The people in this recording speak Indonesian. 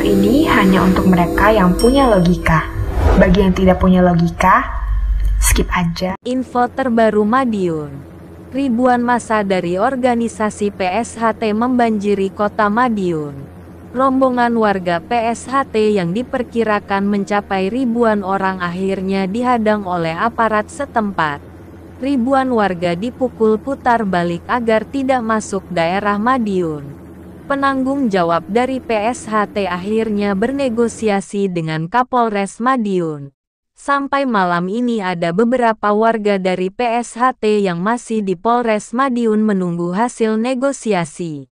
Video ini hanya untuk mereka yang punya logika. Bagi yang tidak punya logika, skip aja. Info terbaru Madiun. Ribuan masa dari organisasi PSHT membanjiri kota Madiun rombongan warga PSHT yang diperkirakan mencapai ribuan orang akhirnya dihadang oleh aparat setempat. Ribuan warga dipukul putar balik agar tidak masuk daerah Madiun. Penanggung jawab dari PSHT akhirnya bernegosiasi dengan Kapolres Madiun. Sampai malam ini ada beberapa warga dari PSHT yang masih di Polres Madiun menunggu hasil negosiasi.